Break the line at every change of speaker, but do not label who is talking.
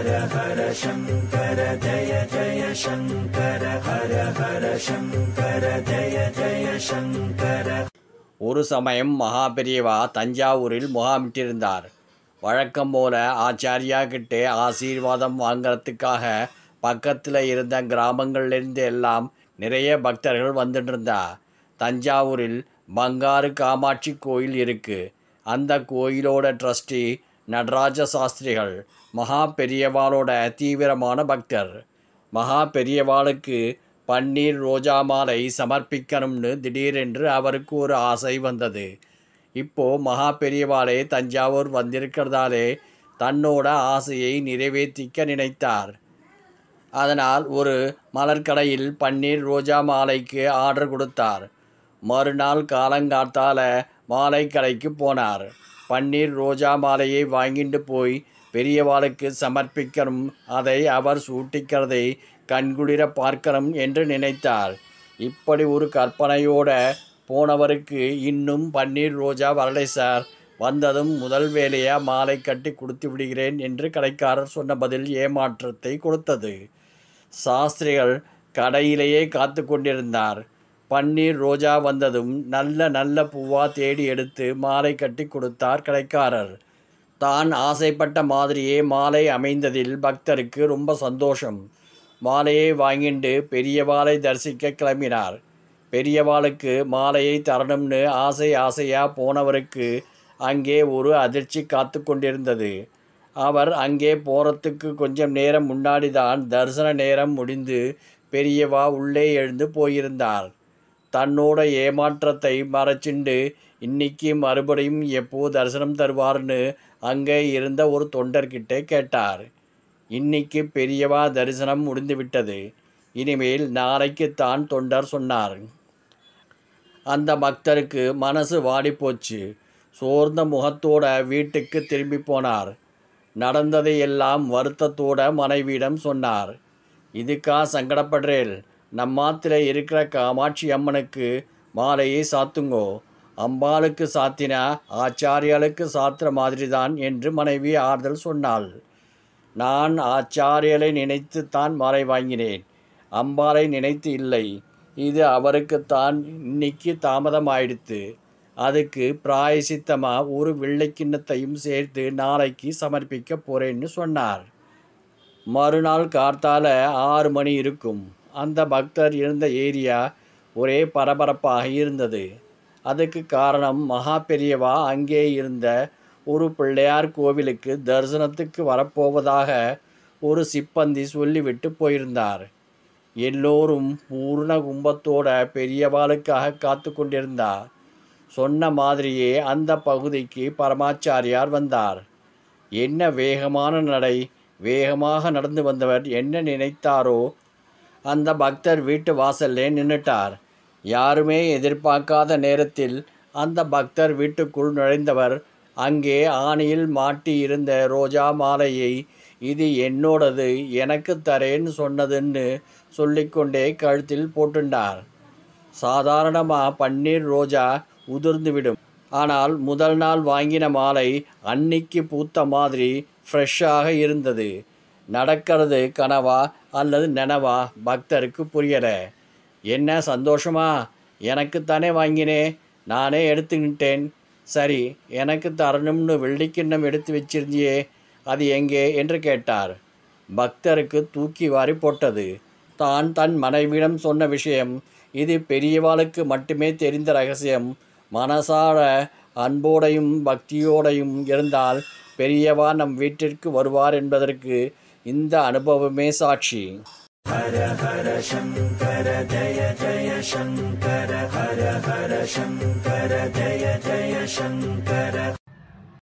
ஹர ஹர சங்கர ஜய ஜய சங்கர ஹர ஹர சங்கர ஜய ஜய சங்கர ஒரு சமயம் மகாபெரியவா தஞ்சாவூரில் முகாமிட்டிருந்தார் வழக்கம் போல ஆச்சாரியா கிட்டே ஆசீர்வாதம் வாங்கிறதுக்காக பக்கத்தில் இருந்த கிராமங்களிலிருந்து எல்லாம் நிறைய பக்தர்கள் வந்துட்டுருந்தா தஞ்சாவூரில் பங்காறு காமாட்சி கோயில் இருக்குது அந்த கோயிலோட ட்ரஸ்டி நடராஜ சாஸ்திரிகள் மகா பெரியவாளோட தீவிரமான பக்தர் மகா பெரியவாளுக்கு பன்னீர் ரோஜா மாலை சமர்ப்பிக்கணும்னு திடீரென்று அவருக்கு ஒரு ஆசை வந்தது இப்போது மகா பெரியவாளே தஞ்சாவூர் வந்திருக்கிறதாலே தன்னோட ஆசையை நிறைவேற்றிக்க நினைத்தார் அதனால் ஒரு மலர்கடையில் பன்னீர் ரோஜா மாலைக்கு ஆர்டர் கொடுத்தார் மறுநாள் காலங்காத்தால் மாலை கடைக்கு போனார் பன்னீர் ரோஜா மாலையை வாங்கிட்டு போய் பெரியவாளுக்கு சமர்ப்பிக்கணும் அதை அவர் சூட்டிக்கிறதை கண்குளிர பார்க்கணும் என்று நினைத்தார் இப்படி ஒரு கற்பனையோட போனவருக்கு இன்னும் பன்னீர் ரோஜா வரலை சார் வந்ததும் முதல் வேலையாக மாலை கட்டி கொடுத்து விடுகிறேன் என்று கடைக்காரர் சொன்ன பதில் ஏமாற்றத்தை கொடுத்தது சாஸ்திரிகள் கடையிலேயே காத்து கொண்டிருந்தார் பன்னீர் ரோஜா வந்ததும் நல்ல நல்ல பூவா தேடி எடுத்து மாலை கட்டி கொடுத்தார் கடைக்காரர் தான் ஆசைப்பட்ட மாதிரியே மாலை அமைந்ததில் பக்தருக்கு ரொம்ப சந்தோஷம் மாலையை வாங்கிண்டு பெரியவாளை தரிசிக்க கிளம்பினார் பெரியவாளுக்கு மாலையை தரணும்னு ஆசை ஆசையாக போனவருக்கு அங்கே ஒரு அதிர்ச்சி காத்து கொண்டிருந்தது அவர் அங்கே போகிறதுக்கு கொஞ்சம் நேரம் முன்னாடி தான் தரிசன நேரம் முடிந்து பெரியவா உள்ளே எழுந்து போயிருந்தார் தன்னோட ஏமாற்றத்தை மறைச்சிண்டு இன்னைக்கு மறுபடியும் எப்போ தரிசனம் தருவார்னு அங்கே இருந்த ஒரு தொண்டர்கிட்ட கேட்டார் இன்னைக்கு பெரியவா தரிசனம் முடிந்துவிட்டது இனிமேல் நாளைக்குத்தான் தொண்டர் சொன்னார் அந்த பக்தருக்கு மனசு வாடிப்போச்சு சோர்ந்த முகத்தோட வீட்டுக்கு திரும்பி போனார் நடந்ததையெல்லாம் வருத்தத்தோட மனைவியிடம் சொன்னார் இதுக்கா சங்கடப்படுறேன் நம்மாத்தில் இருக்கிற காமாட்சி அம்மனுக்கு மாலையை சாத்துங்கோ அம்பாளுக்கு சாத்தினா ஆச்சாரியாளுக்கு சாத்துற மாதிரி தான் என்று மனைவி ஆறுதல் சொன்னாள் நான் ஆச்சாரியலை நினைத்து தான் மாலை வாங்கினேன் அம்பாளை நினைத்து இல்லை இது அவருக்குத்தான் இன்னைக்கு தாமதமாயிடுத்து அதுக்கு பிராயசித்தமாக ஒரு வெள்ளைக்கிண்ணத்தையும் சேர்த்து நாளைக்கு சமர்ப்பிக்க போகிறேன்னு சொன்னார் மறுநாள் கார்த்தால ஆறு மணி இருக்கும் அந்த பக்தர் இருந்த ஏரியா ஒரே பரபரப்பாக இருந்தது அதுக்கு காரணம் மகா பெரியவா அங்கே இருந்த ஒரு பிள்ளையார் கோவிலுக்கு தரிசனத்துக்கு வரப்போவதாக ஒரு சிப்பந்தி சொல்லிவிட்டு போயிருந்தார் எல்லோரும் பூர்ண கும்பத்தோட பெரியவாளுக்காக காத்து கொண்டிருந்தார் சொன்ன மாதிரியே அந்த பகுதிக்கு பரமாச்சாரியார் வந்தார் என்ன வேகமான நடை வேகமாக நடந்து வந்தவர் என்ன நினைத்தாரோ அந்த பக்தர் வீட்டு வாசல்லே நின்றுட்டார் யாருமே எதிர்பார்க்காத நேரத்தில் அந்த பக்தர் வீட்டுக்குள் நுழைந்தவர் அங்கே ஆணியில் மாட்டி இருந்த ரோஜா மாலையை இது என்னோடது எனக்கு தரேன்னு சொன்னதுன்னு சொல்லிக்கொண்டே கழுத்தில் போட்டுண்டார் சாதாரணமாக பன்னீர் ரோஜா உதிர்ந்துவிடும் ஆனால் முதல் நாள் வாங்கின மாலை அன்னிக்கு பூத்த மாதிரி ஃப்ரெஷ்ஷாக இருந்தது நடக்கிறது கனவா அல்லது நினவா பக்தருக்கு புரியலை என்ன சந்தோஷமா எனக்கு தானே வாங்கினே நானே எடுத்துக்கிட்டேன் சரி எனக்கு தரணும்னு வெள்ளிக்கிண்ணம் எடுத்து வச்சிருந்தியே அது எங்கே என்று கேட்டார் பக்தருக்கு தூக்கி வாரி போட்டது தான் தன் மனைவியிடம் சொன்ன விஷயம் இது பெரியவாளுக்கு மட்டுமே தெரிந்த ரகசியம் மனசார அன்போடையும் பக்தியோடையும் இருந்தால் பெரியவா நம் வீட்டிற்கு வருவார் என்பதற்கு இந்த அனுபவமே சாட்சி ஹர ஹர சங்கர ஜய ஜய சங்கர ஹர ஹர சங்கர ஜய ஜய சங்கர